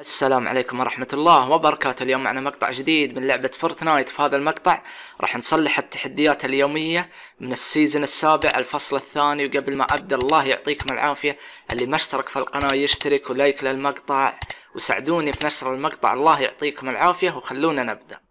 السلام عليكم ورحمة الله وبركاته اليوم معنا مقطع جديد من لعبة فورتنايت في هذا المقطع راح نصلح التحديات اليومية من السيزن السابع الفصل الثاني وقبل ما أبدأ الله يعطيكم العافية اللي ما اشترك في القناة يشترك ولايك للمقطع وساعدوني في نشر المقطع الله يعطيكم العافية وخلونا نبدأ